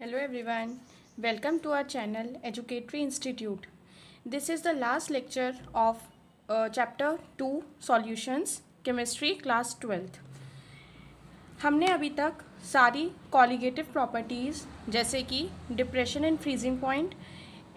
Hello everyone welcome to our channel educatory institute this is the last lecture of chapter two solutions chemistry class twelfth हमने अभी तक सारी colligative properties जैसे कि depression in freezing point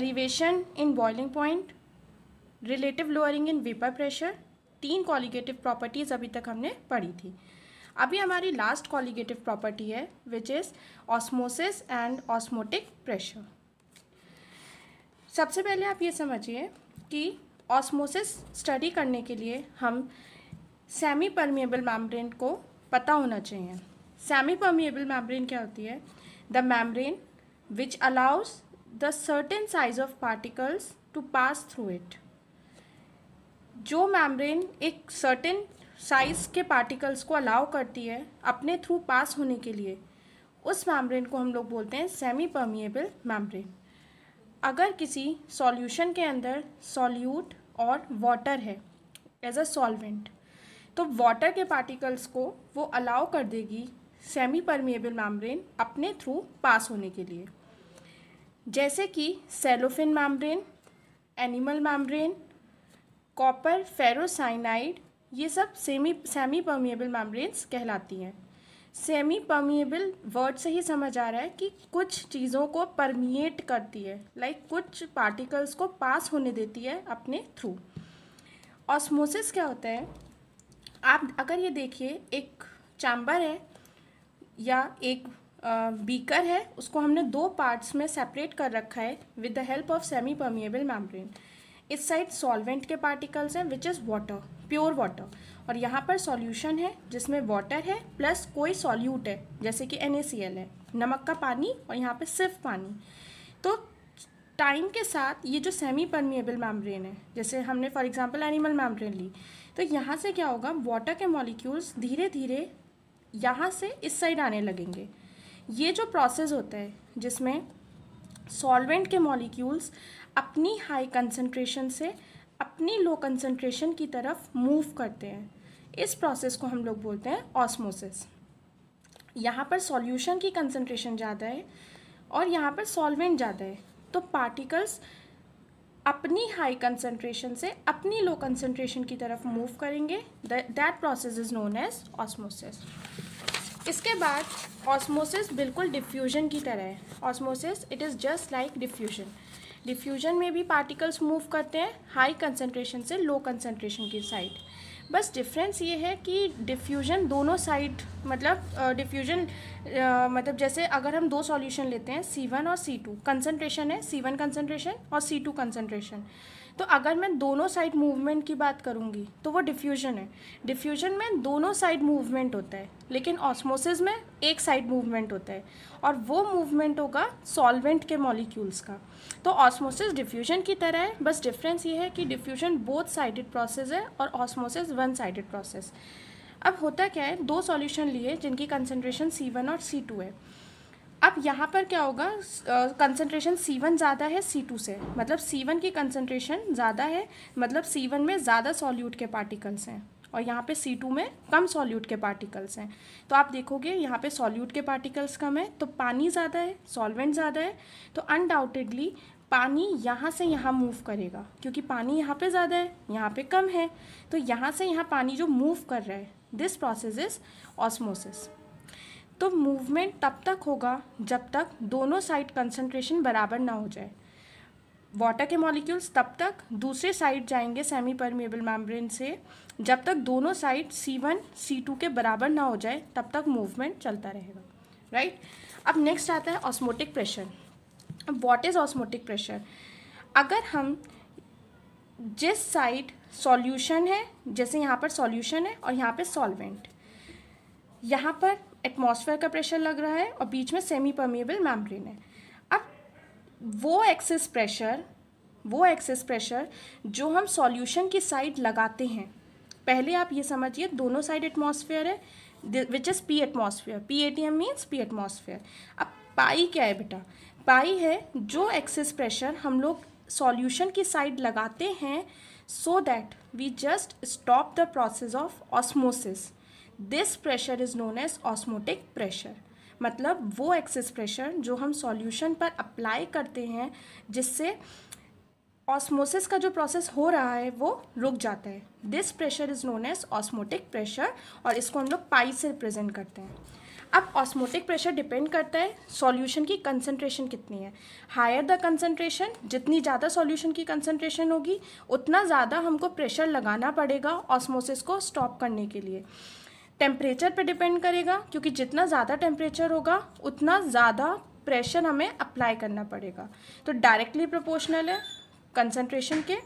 elevation in boiling point relative lowering in vapour pressure तीन colligative properties अभी तक हमने पढ़ी थी अभी हमारी लास्ट कॉलीगेटिव प्रॉपर्टी है which is osmosis and osmotic pressure सबसे पहले आप ये समझिए कि ऑस्मोसिस स्टडी करने के लिए हम सेमी परमिएबल मैम्ब्रेन को पता होना चाहिए सेमी परमिएबल मैम्ब्रेन क्या होती है the membrane which allows the certain size of particles to pass through it जो मैम्ब्रेन एक सर्टेन साइज़ के पार्टिकल्स को अलाउ करती है अपने थ्रू पास होने के लिए उस मैम्ब्रेन को हम लोग बोलते हैं सेमी परमिएबल मैम्ब्रेन अगर किसी सॉल्यूशन के अंदर सॉल्यूट और वाटर है एज अ सॉल्वेंट तो वाटर के पार्टिकल्स को वो अलाउ कर देगी सेमी परमिएबल मैम्ब्रेन अपने थ्रू पास होने के लिए जैसे कि cellophane membrane animal membrane copper ferrocyanide ये सब सेमी सेमी परमिएबल मैम्ब्रेन्स कहलाती हैं सेमी परमिएबल वर्ड से ही समझ आ रहा है कि कुछ चीज़ों को परमिएट करती है लाइक like कुछ पार्टिकल्स को पास होने देती है अपने थ्रू ऑस्मोसिस क्या होता है आप अगर ये देखिए एक चैम्बर है या एक बीकर है उसको हमने दो पार्ट्स में सेपरेट कर रखा है with the help of semi permeable membrane इस साइड सॉल्वेंट के पार्टिकल्स हैं which is water pure water और यहाँ पर सॉल्यूशन है जिसमें वाटर है प्लस कोई सॉल्यूट है जैसे कि एन है नमक का पानी और यहाँ पर सिर्फ पानी तो टाइम के साथ ये जो सेमी परमिएबल मैम्ब्रेन है जैसे हमने फॉर एग्जांपल एनिमल मैम्ब्रेन ली तो यहाँ से क्या होगा वाटर के मॉलिक्यूल्स धीरे धीरे यहाँ से इस साइड आने लगेंगे ये जो प्रोसेस होता है जिसमें सॉल्वेंट के मॉलिक्यूल्स अपनी हाई कंसनट्रेशन से अपनी लो कंसनट्रेशन की तरफ मूव करते हैं इस प्रोसेस को हम लोग बोलते हैं ऑस्मोसिस यहाँ पर सॉल्यूशन की कंसनट्रेशन ज़्यादा है और यहाँ पर सॉल्वेंट ज़्यादा है तो पार्टिकल्स अपनी हाई कंसनट्रेशन से अपनी लो कंसनट्रेशन की तरफ मूव करेंगे that process is known as osmosis इसके बाद ऑस्मोसिस बिल्कुल डिफ्यूजन की तरह है osmosis it is just like diffusion diffusion में भी पार्टिकल्स मूव करते हैं हाई कंसनट्रेशन से लो कंसनट्रेशन की साइड बस डिफरेंस ये है कि डिफ्यूजन दोनों साइड मतलब डिफ्यूजन मतलब जैसे अगर हम दो सॉल्यूशन लेते हैं C1 और C2 कंसनट्रेशन है C1 कंसनट्रेशन और C2 कंसनट्रेशन तो अगर मैं दोनों साइड मूवमेंट की बात करूँगी तो वो डिफ्यूजन है डिफ्यूजन में दोनों साइड मूवमेंट होता है लेकिन ऑस्मोसिस में एक साइड मूवमेंट होता है और वो मूवमेंट होगा सॉल्वेंट के मॉलिक्यूल्स का तो ऑस्मोसिस डिफ्यूजन की तरह है बस डिफरेंस ये है कि डिफ्यूजन बोथ साइडेड प्रोसेस है और ऑस्मोसिस वन साइडेड प्रोसेस अब होता क्या है दो सॉल्यूशन लिए जिनकी कंसनट्रेशन सी वन और सी टू है अब यहाँ पर क्या होगा कंसनट्रेशन सी वन ज़्यादा है सी टू से मतलब सी वन की कंसनट्रेशन ज़्यादा है मतलब सी वन में ज़्यादा सॉल्यूट के पार्टिकल्स हैं और यहाँ पे सी टू में कम सॉल्यूट के पार्टिकल्स हैं तो आप देखोगे यहाँ पे सॉल्यूट के पार्टिकल्स कम है तो पानी ज़्यादा है सॉल्वेंट ज़्यादा है तो अनडाउटेडली पानी यहाँ से यहाँ मूव करेगा क्योंकि पानी यहाँ पे ज़्यादा है यहाँ पे कम है तो यहाँ से यहाँ पानी जो मूव कर रहा है दिस प्रोसेस इज ऑस्मोसिस तो मूवमेंट तब तक होगा जब तक दोनों साइड कंसंट्रेशन बराबर ना हो जाए वाटर के मॉलिक्यूल्स तब तक दूसरे साइड जाएंगे सेमी परमिएबल मैम्ब्रेन से जब तक दोनों साइड C1 C2 के बराबर ना हो जाए तब तक मूवमेंट चलता रहेगा राइट right? अब नेक्स्ट आता है ऑस्मोटिक प्रेशर अब वॉट इज़ ऑस्मोटिक प्रेशर अगर हम जिस साइड सॉल्यूशन है जैसे यहाँ पर सॉल्यूशन है और यहाँ पर सॉल्वेंट यहाँ पर एटमॉस्फेयर का प्रेशर लग रहा है और बीच में सेमी परमिएबल मैम्ब्रेन है अब वो एक्सेस प्रेशर वो एक्सेस प्रेशर जो हम सॉल्यूशन की साइड लगाते हैं पहले आप ये समझिए दोनों साइड एटमॉस्फेयर है which is P atmosphere P A T M means P atmosphere अब पाई क्या है बेटा पाई है जो एक्सेस प्रेशर हम लोग सॉल्यूशन की साइड लगाते हैं so that we just stop the process of osmosis this pressure is known as osmotic pressure मतलब वो एक्सेस प्रेशर जो हम सॉल्यूशन पर अप्लाई करते हैं जिससे ऑस्मोसिस का जो प्रोसेस हो रहा है वो रुक जाता है this pressure is known as osmotic pressure और इसको हम लोग पाई से रिप्रेजेंट करते हैं अब ऑस्मोटिक प्रेशर डिपेंड करता है सॉल्यूशन की कंसंट्रेशन कितनी है हायर द कंसंट्रेशन जितनी ज़्यादा सॉल्यूशन की कंसंट्रेशन होगी उतना ज़्यादा हमको प्रेशर लगाना पड़ेगा ऑस्मोसिस को स्टॉप करने के लिए टेम्परेचर पे डिपेंड करेगा क्योंकि जितना ज़्यादा टेम्परेचर होगा उतना ज़्यादा प्रेशर हमें अप्लाई करना पड़ेगा तो डायरेक्टली प्रोपोर्शनल है कंसनट्रेशन के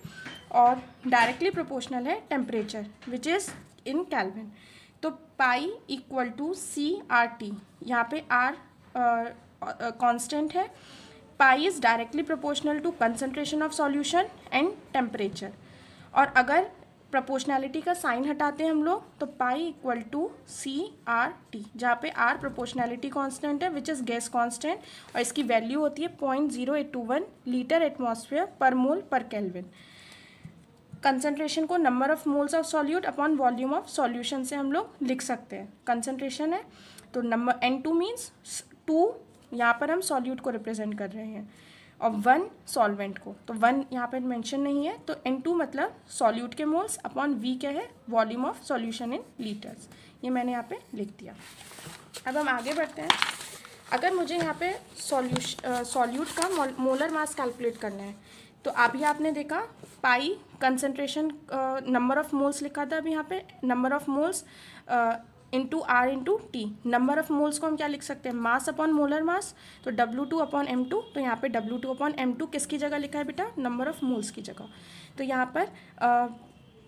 और डायरेक्टली प्रोपोर्शनल है temperature which is in kelvin तो pi equal to C R T यहाँ पे आर कांस्टेंट uh, uh, है pi is directly proportional to concentration of solution and temperature और अगर प्रोपोर्शनैलिटी का साइन हटाते हैं हम लोग तो pi equal to C R T जहाँ पे आर प्रोपोर्शनैलिटी कांस्टेंट है विच इज़ गैस कांस्टेंट और इसकी वैल्यू होती है point zero eight two one litre atmosphere पर मोल पर कैलविन कंसनट्रेशन को number of moles of solute upon volume of solution से हम लोग लिख सकते हैं कंसनट्रेशन है तो number N two means two यहाँ पर हम सॉल्यूट को रिप्रेजेंट कर रहे हैं और वन सॉल्वेंट को तो वन यहाँ पर मैंशन नहीं है तो एन टू मतलब सॉल्यूट के मोल्स अपॉन वी क्या है volume of solution in litres ये मैंने यहाँ पे लिख दिया अब हम आगे बढ़ते हैं अगर मुझे यहाँ पे सॉल्यूश सॉल्यूट का मोलर मास कैलकुलेट करना है तो अभी आपने देखा pi concentration number of moles लिखा था अभी यहाँ पे number of moles into R into T number of moles को हम क्या लिख सकते हैं मास अपॉन मोलर मास तो W two upon M two तो यहाँ पे W two upon M two किसकी जगह लिखा है बेटा नंबर ऑफ मोल्स की जगह तो यहाँ पर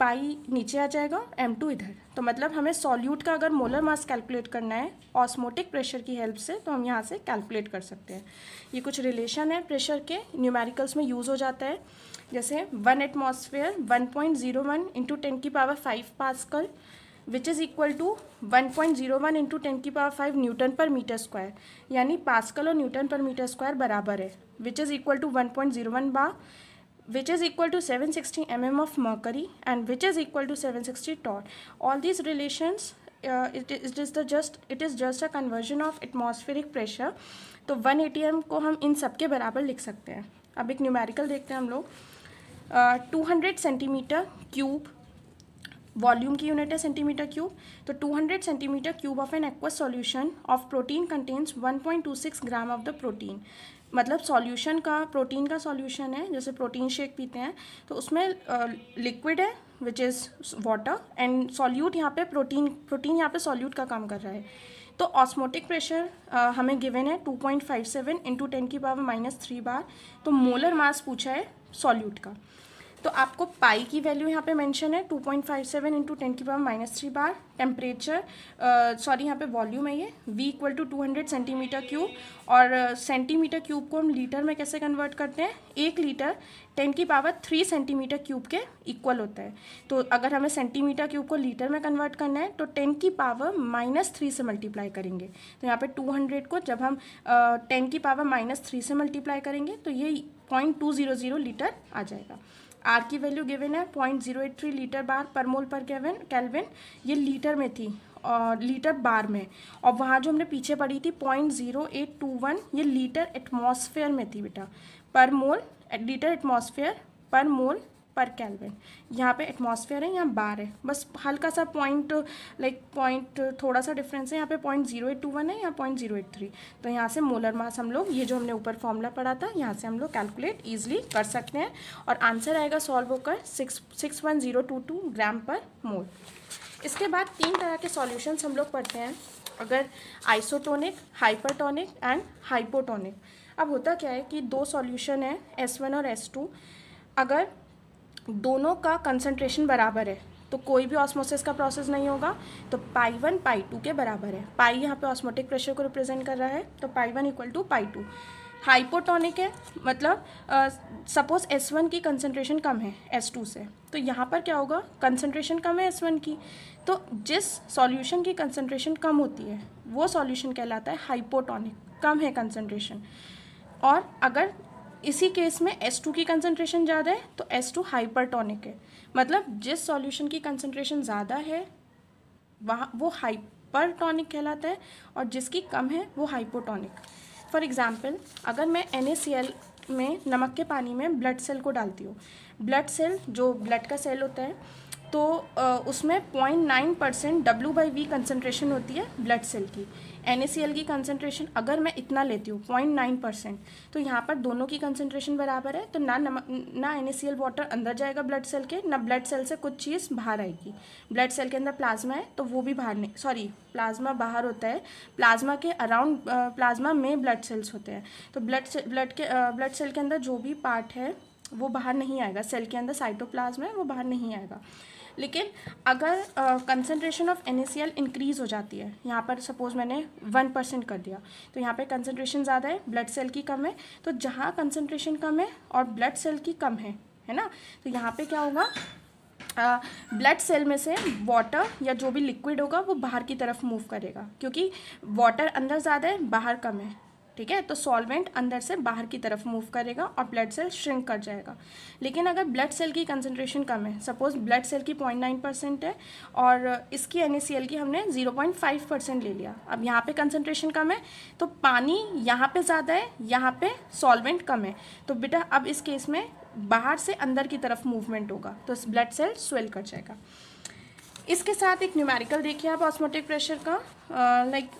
पाई नीचे आ जाएगा एम टू इधर तो मतलब हमें सॉल्यूट का अगर मोलर मास कैलकुलेट करना है ऑस्मोटिक प्रेशर की हेल्प से तो हम यहाँ से कैलकुलेट कर सकते हैं ये कुछ रिलेशन है प्रेशर के न्यूमेरिकल्स में यूज़ हो जाता है जैसे one atmosphere one point zero one into ten की power five pascal which is equal to one point zero one into ten की पावर फाइव न्यूटन पर मीटर स्क्वायर यानी पास्कल और न्यूटन पर मीटर स्क्वायर बराबर है which is equal to one point zero one bar which is equal to 760 M mm of mercury and which is equal to 760 torr all these relations uh, it, it is the just it is just a conversion of atmospheric pressure तो 1 M को हम इन सब के बराबर लिख सकते हैं अब एक न्यूमेरिकल देखते हैं हम लोग two hundred centimetre cube volume की यूनिट है सेंटीमीटर क्यूब तो 200 centimetre cube of an aqueous solution of protein contains 1.26 gram of the protein मतलब सॉल्यूशन का प्रोटीन का सॉल्यूशन है जैसे प्रोटीन शेक पीते हैं तो उसमें लिक्विड है which is water and solute यहाँ पे प्रोटीन प्रोटीन यहाँ पे सॉल्यूट का काम कर रहा है तो ऑस्मोटिक प्रेशर हमें गिवन है 2.57 point five seven into ten की पावर माइनस थ्री बार तो मोलर मास पूछा है सॉल्यूट का तो आपको पाई की वैल्यू यहाँ पे मेंशन है 2.57 point five seven into ten की power minus three bar temperature sorry यहाँ पे वॉल्यूम है ये v equal to two hundred centimetre cube और सेंटीमीटर uh, क्यूब को हम लीटर में कैसे कन्वर्ट करते हैं एक लीटर टेन की पावर थ्री सेंटीमीटर क्यूब के इक्वल होता है तो अगर हमें सेंटीमीटर क्यूब को लीटर में कन्वर्ट करना है तो टेन की पावर माइनस थ्री से मल्टीप्लाई करेंगे तो यहाँ पे टू हंड्रेड को जब हम टेन uh, की पावर माइनस थ्री से मल्टीप्लाई करेंगे तो ये point two zero zero litre आ जाएगा आर की वैल्यू गिवन है point zero eight three litre bar पर मोल पर केवन कैलविन ये लीटर में थी और लीटर बार में और वहाँ जो हमने पीछे पढ़ी थी point zero eight two one ये लीटर एटमॉस्फेयर में थी बेटा पर मोल लीटर एटमॉस्फेयर पर मोल पर कैलविन यहाँ पे एटमॉस्फेयर है यहाँ बार है बस हल्का सा पॉइंट लाइक पॉइंट थोड़ा सा डिफरेंस है यहाँ पे point zero eight two one है या पॉइंट जीरो एट थ्री तो यहाँ से मोलर मास हम लोग ये जो हमने ऊपर फॉर्मूला पढ़ा था यहाँ से हम लोग कैलकुलेट ईजिली कर सकते हैं और आंसर आएगा सॉल्व होकर six six one zero two two gram पर मोल इसके बाद तीन तरह के सॉल्यूशंस हम लोग पढ़ते हैं अगर आइसोटोनिक हाइपरटोनिक एंड हाइपोटोनिक अब होता क्या है कि दो सॉल्यूशन है एस वन और एस टू अगर दोनों का कंसनट्रेशन बराबर है तो कोई भी ऑस्मोसिस का प्रोसेस नहीं होगा तो पाई वन पाई टू के बराबर है पाई यहाँ पे ऑस्मोटिक प्रेशर को रिप्रेजेंट कर रहा है तो pi one equal to pi two hypotonic है मतलब सपोज एस वन की कंसंट्रेशन कम है एस टू से तो यहाँ पर क्या होगा कंसंट्रेशन कम है एस वन की तो जिस सॉल्यूशन की कंसनट्रेशन कम होती है वो सॉल्यूशन कहलाता है हाइपोटोनिक कम है कंसनट्रेशन और अगर इसी केस में S2 की कंसनट्रेशन ज़्यादा है तो S2 हाइपरटोनिक है मतलब जिस सॉल्यूशन की कंसनट्रेशन ज़्यादा है वहाँ वो हाइपरटॉनिक कहलाता है और जिसकी कम है वो हाइपोटोनिक फॉर एग्ज़ाम्पल अगर मैं एन में नमक के पानी में ब्लड सेल को डालती हूँ ब्लड सेल जो ब्लड का सेल होता है तो उसमें 0.9 percent W by V concentration होती है ब्लड सेल की एन की कंसनट्रेशन अगर मैं इतना लेती हूँ 0.9 परसेंट तो यहाँ पर दोनों की कंसनट्रेशन बराबर है तो ना नमक ना एन वाटर अंदर जाएगा ब्लड सेल के ना ब्लड सेल से कुछ चीज़ बाहर आएगी ब्लड सेल के अंदर प्लाज्मा है तो वो भी बाहर नहीं सॉरी प्लाज्मा बाहर होता है प्लाज्मा के अराउंड प्लाज्मा में ब्लड सेल्स होते हैं तो ब्लड से, ब्लड के ब्लड सेल के अंदर जो भी पार्ट है वो बाहर नहीं आएगा सेल के अंदर साइटोप्लाज्मा है वो बाहर नहीं आएगा लेकिन अगर कंसनट्रेशन ऑफ एन इंक्रीज़ हो जाती है यहाँ पर सपोज़ मैंने वन परसेंट कर दिया तो यहाँ पर कंसनट्रेशन ज़्यादा है ब्लड सेल की कम है तो जहाँ कंसनट्रेशन कम है और ब्लड सेल की कम है है ना तो यहाँ पे क्या होगा ब्लड uh, सेल में से वाटर या जो भी लिक्विड होगा वो बाहर की तरफ मूव करेगा क्योंकि वाटर अंदर ज़्यादा है बाहर कम है ठीक है तो सॉल्वेंट अंदर से बाहर की तरफ मूव करेगा और ब्लड सेल श्रिंक कर जाएगा लेकिन अगर ब्लड सेल की कंसनट्रेशन कम है सपोज ब्लड सेल की पॉइंट नाइन परसेंट है और इसकी एन की हमने जीरो पॉइंट फाइव परसेंट ले लिया अब यहाँ पे कंसनट्रेशन कम है तो पानी यहाँ पे ज़्यादा है यहाँ पे सॉल्वेंट कम है तो बेटा अब इस केस में बाहर से अंदर की तरफ मूवमेंट होगा तो ब्लड सेल स्वेल कर जाएगा इसके साथ एक न्यूमेरिकल देखिए आप ऑस्मोटिक प्रेशर का लाइक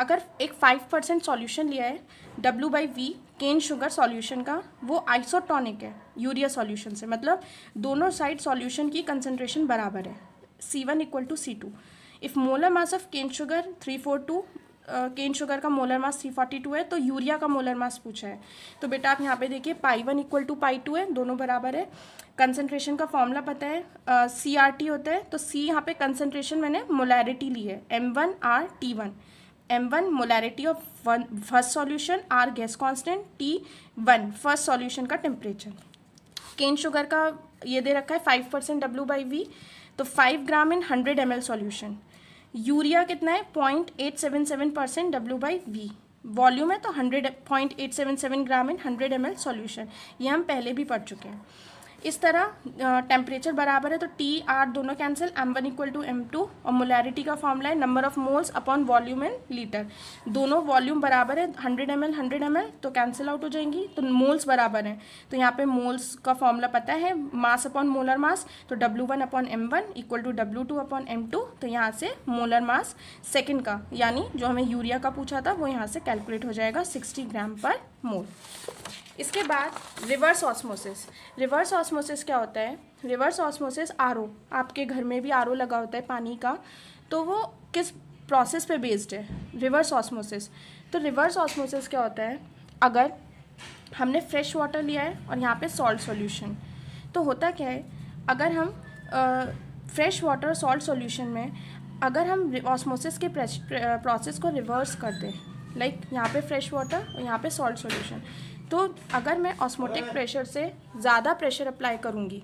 अगर एक फाइव परसेंट सॉल्यूशन लिया है W by V cane sugar solution का वो आइसोटॉनिक है यूरिया सॉल्यूशन से मतलब दोनों साइड सॉल्यूशन की कंसनट्रेशन बराबर है C one equal to C two if molar mass of cane sugar three four two cane sugar का molar mass three forty two है तो यूरिया का मोलर मास पूछा है तो बेटा आप यहाँ पे देखिए pi one equal to pi two है दोनों बराबर है कंसनट्रेशन का फॉर्मूला पता है सी आर टी होता है तो सी यहाँ पे कंसनट्रेशन मैंने मोलैरिटी ली है M one R T one M one molarity of one first solution R gas constant T one first solution का टेम्परेचर केन शुगर का ये दे रखा है five percent W by V तो five gram in hundred M L solution urea कितना है point eight seven seven percent W by V volume है तो hundred point eight seven seven gram in hundred M L solution ये हम पहले भी पढ़ चुके हैं इस तरह टेम्परेचर बराबर है तो टी आर दोनों cancel M one equal to M two और मोलैरिटी का फॉर्मूला है number of moles upon volume and litre दोनों वॉल्यूम बराबर है hundred M L hundred M L तो कैंसिल आउट हो जाएंगी तो मोल्स बराबर हैं तो यहाँ पे मोल्स का फॉर्मूला पता है मास अपॉन मोलर मास तो W one upon M one equal to W two upon M two तो यहाँ से मोलर मास सेकेंड का यानी जो हमें यूरिया का पूछा था वो यहाँ से कैलकुलेट हो जाएगा सिक्सटी ग्राम पर मोल इसके बाद रिवर्स ऑस्मोसिस रिवर्स ऑस्मोसिस क्या होता है रिवर्स ऑस्मोसिस आर आपके घर में भी आर लगा होता है पानी का तो वो किस प्रोसेस पे बेस्ड है रिवर्स ऑस्मोसिस तो रिवर्स ऑस्मोसिस क्या होता है अगर हमने फ्रेश वाटर लिया है और यहाँ पे सॉल्ट सॉल्यूशन तो होता क्या है अगर हम फ्रेश वाटर सॉल्ट सॉल्यूशन में अगर हम ऑस्मोसिस के प्रोसेस को रिवर्स कर दें लाइक यहाँ पे फ्रेश वाटर और यहाँ पे सॉल्ट सॉल्यूशन तो अगर मैं ऑस्मोटिक प्रेशर से ज़्यादा प्रेशर अप्लाई करूँगी